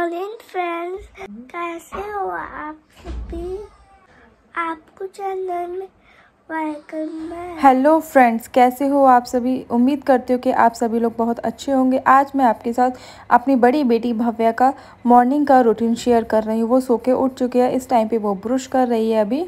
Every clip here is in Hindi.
मॉर्निंग फ्रेंड्स कैसे हो आप सभी आपको चैनल में हेलो फ्रेंड्स कैसे हो आप सभी उम्मीद करते हो कि आप सभी लोग बहुत अच्छे होंगे आज मैं आपके साथ अपनी बड़ी बेटी भव्या का मॉर्निंग का रूटीन शेयर कर रही हूँ वो सो के उठ चुकी है इस टाइम पे वो ब्रश कर रही है अभी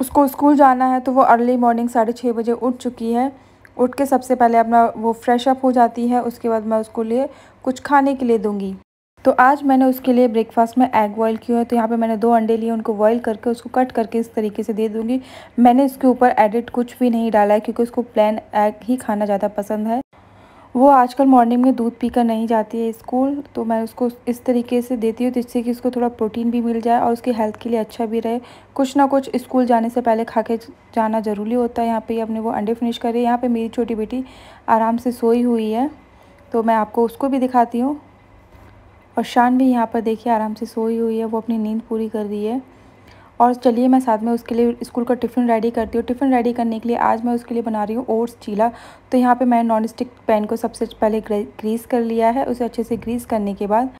उसको स्कूल जाना है तो वो अर्ली मॉर्निंग साढ़े छः बजे उठ चुकी है उठ के सबसे पहले अपना वो फ्रेश अप हो जाती है उसके बाद मैं उसको लिए कुछ खाने के लिए दूँगी तो आज मैंने उसके लिए ब्रेकफास्ट में एग बॉयल किया है तो यहाँ पे मैंने दो अंडे लिए उनको बॉयल करके उसको कट करके इस तरीके से दे दूँगी मैंने इसके ऊपर एडिट कुछ भी नहीं डाला है क्योंकि उसको प्लान एग ही खाना ज़्यादा पसंद है वो आजकल मॉर्निंग में दूध पीकर नहीं जाती है स्कूल तो मैं उसको इस तरीके से देती हूँ जिससे कि उसको थोड़ा प्रोटीन भी मिल जाए और उसकी हेल्थ के लिए अच्छा भी रहे कुछ ना कुछ स्कूल जाने से पहले खा के जाना ज़रूरी होता है यहाँ पे अपने वो अंडे फिनिश करे यहाँ पे मेरी छोटी बेटी आराम से सोई हुई है तो मैं आपको उसको भी दिखाती हूँ और शान भी यहाँ पर देखिए आराम से सोई हुई है वो अपनी नींद पूरी कर रही है और चलिए मैं साथ में उसके लिए स्कूल का टिफ़िन रेडी करती हूँ टिफ़िन रेडी करने के लिए आज मैं उसके लिए बना रही हूँ ओट्स चीला तो यहाँ पे मैंने नॉन स्टिक पैन को सबसे पहले ग्रीस कर लिया है उसे अच्छे से ग्रीस करने के बाद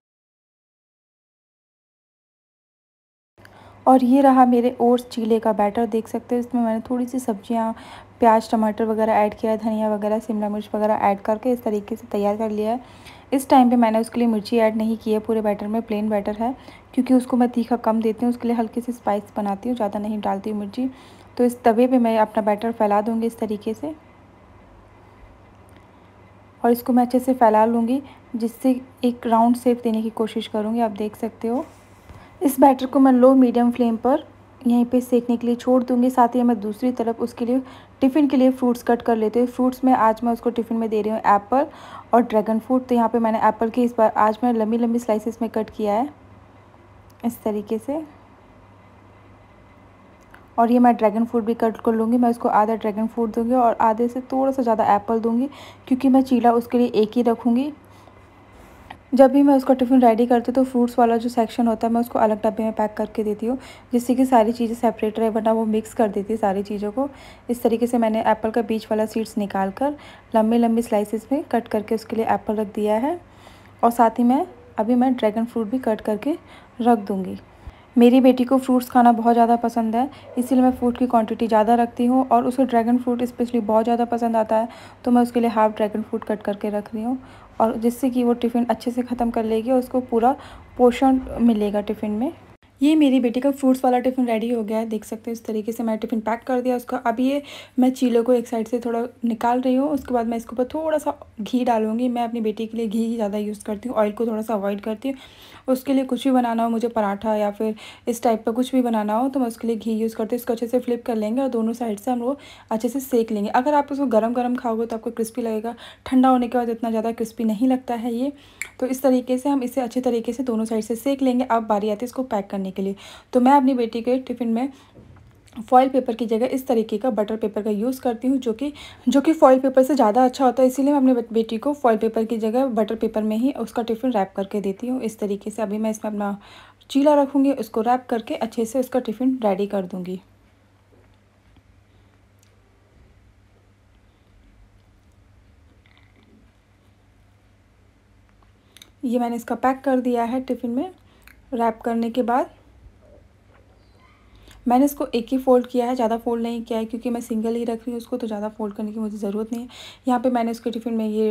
और ये रहा मेरे ओट्स चीले का बैटर देख सकते हो इसमें मैंने थोड़ी सी सब्जियाँ प्याज टमाटर वगैरह ऐड किया है धनिया वगैरह शिमला मिर्च वगैरह ऐड करके इस तरीके से तैयार कर लिया है इस टाइम पे मैंने उसके लिए मिर्ची ऐड नहीं की है पूरे बैटर में प्लेन बैटर है क्योंकि उसको मैं तीखा कम देती हूँ उसके लिए हल्की से स्पाइस बनाती हूँ ज़्यादा नहीं डालती हूँ मिर्ची तो इस तवे पर मैं अपना बैटर फैला दूँगी इस तरीके से और इसको मैं अच्छे से फैला लूँगी जिससे एक राउंड सेफ देने की कोशिश करूँगी आप देख सकते हो इस बैटर को मैं लो मीडियम फ्लेम पर यहीं पे सेकने के लिए छोड़ दूंगी साथ ही मैं दूसरी तरफ उसके लिए टिफ़िन के लिए फ्रूट्स कट कर लेते हैं फ्रूट्स में आज मैं उसको टिफ़िन में दे रही हूँ एप्पल और ड्रैगन फ्रूट तो यहाँ पे मैंने एप्पल के इस बार आज मैं लंबी लंबी स्लाइसेस में कट किया है इस तरीके से और ये मैं ड्रैगन फ्रूट भी कट कर लूँगी मैं उसको आधा ड्रैगन फ्रूट दूँगी और आधे से थोड़ा सा ज़्यादा एप्पल दूँगी क्योंकि मैं चीला उसके लिए एक ही रखूँगी जब भी मैं उसका टिफ़िन रेडी करती हूँ तो फ्रूट्स वाला जो सेक्शन होता है मैं उसको अलग डब्बे में पैक करके देती हूँ जिससे कि सारी चीज़ें सेपरेट रहे वरना वो मिक्स कर देती है सारी चीज़ों को इस तरीके से मैंने एप्पल का बीच वाला सीड्स निकाल कर लंबे लंबे स्लाइसिस में कट करके उसके लिए एप्पल रख दिया है और साथ ही मैं अभी मैं ड्रैगन फ्रूट भी कट करके रख दूँगी मेरी बेटी को फ्रूट्स खाना बहुत ज़्यादा पसंद है इसीलिए मैं फ्रूट की क्वांटिटी ज़्यादा रखती हूँ और उसको ड्रैगन फ्रूट स्पेशली बहुत ज़्यादा पसंद आता है तो मैं उसके लिए हाफ ड्रैगन फ्रूट कट करके रख रही हूँ और जिससे कि वो टिफ़िन अच्छे से ख़त्म कर लेगी और उसको पूरा पोषण मिलेगा टिफ़िन में ये मेरी बेटी का फ्रूट्स वाला टिफ़िन रेडी हो गया है देख सकते हैं इस तरीके से मैं टिफ़िन पैक कर दिया उसका अब ये मैं चीलों को एक साइड से थोड़ा निकाल रही हूँ उसके बाद मैं इसके ऊपर थोड़ा सा घी डालूंगी मैं अपनी बेटी के लिए घी ही ज़्यादा यूज़ करती हूँ ऑयल को थोड़ा सा अवॉइड करती हूँ उसके लिए कुछ भी बनाना हो मुझे पराठा या फिर इस टाइप का कुछ भी बनाना हो तो मैं उसके लिए घी यूज़ करती हूँ इसको अच्छे से फ्लिप कर लेंगे और दोनों साइड से हम लोग अच्छे से सेक लेंगे अगर आप उसको गर्म गर्म खाओगे तो आपको क्रिस्पी लगेगा ठंडा होने के बाद इतना ज़्यादा क्रिस्पी नहीं लगता है ये तो इस तरीके से हम इसे अच्छे तरीके से दोनों साइड से सेक लेंगे अब बारी आती है इसको पैक करने बनाने के लिए तो मैं अपनी बेटी के टिफ़िन में फॉइल पेपर की जगह इस तरीके का बटर पेपर का यूज़ करती हूँ जो कि जो कि फॉइल पेपर से ज़्यादा अच्छा होता है इसीलिए मैं अपनी बेटी को फॉइल पेपर की जगह बटर पेपर में ही उसका टिफ़िन रैप करके देती हूँ इस तरीके से अभी मैं इसमें अपना चीला रखूँगी उसको रैप करके अच्छे से उसका टिफ़िन रेडी कर दूँगी ये मैंने इसका पैक कर दिया है टिफ़िन में रैप करने के बाद मैंने इसको एक ही फोल्ड किया है ज़्यादा फोल्ड नहीं किया है क्योंकि मैं सिंगल ही रख रही हूँ उसको तो ज़्यादा फोल्ड करने की मुझे ज़रूरत नहीं है यहाँ पे मैंने उसके टिफ़िन में ये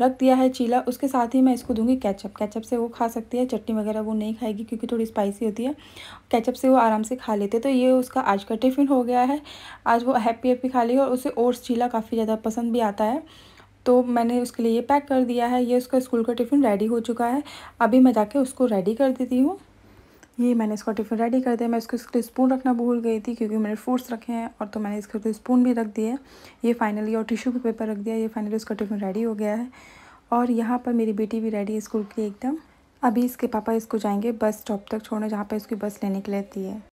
रख दिया है चीला उसके साथ ही मैं इसको दूंगी कैचअप कैचअप से वो खा सकती है चटनी वगैरह वो नहीं खाएगी क्योंकि थोड़ी स्पाइसी होती है कैचअप से वो आराम से खा लेते तो ये उसका आज का टिफ़िन हो गया है आज वो हैप्पी हैप्पी खा ली और उसे ओट्स चीला काफ़ी ज़्यादा पसंद भी आता है तो मैंने उसके लिए ये पैक कर दिया है ये उसका स्कूल का टिफ़िन रेडी हो चुका है अभी मैं जाके उसको रेडी कर देती हूँ ये मैंने इसका टिफ़िन रेडी कर दिया मैं इसको इसके लिए स्पून रखना भूल गई थी क्योंकि मैंने फ्रूट्स रखे हैं और तो मैंने इसके स्पून भी रख दिया ये फाइनली और टिश्यू पेपर रख दिया ये फाइनली इसका टिफ़िन रेडी हो गया है और यहाँ पर मेरी बेटी भी रेडी है स्कूल के लिए एकदम अभी इसके पापा इसको जाएंगे बस स्टॉप तक छोड़ने जहाँ पर इसकी बस लेने के लिए है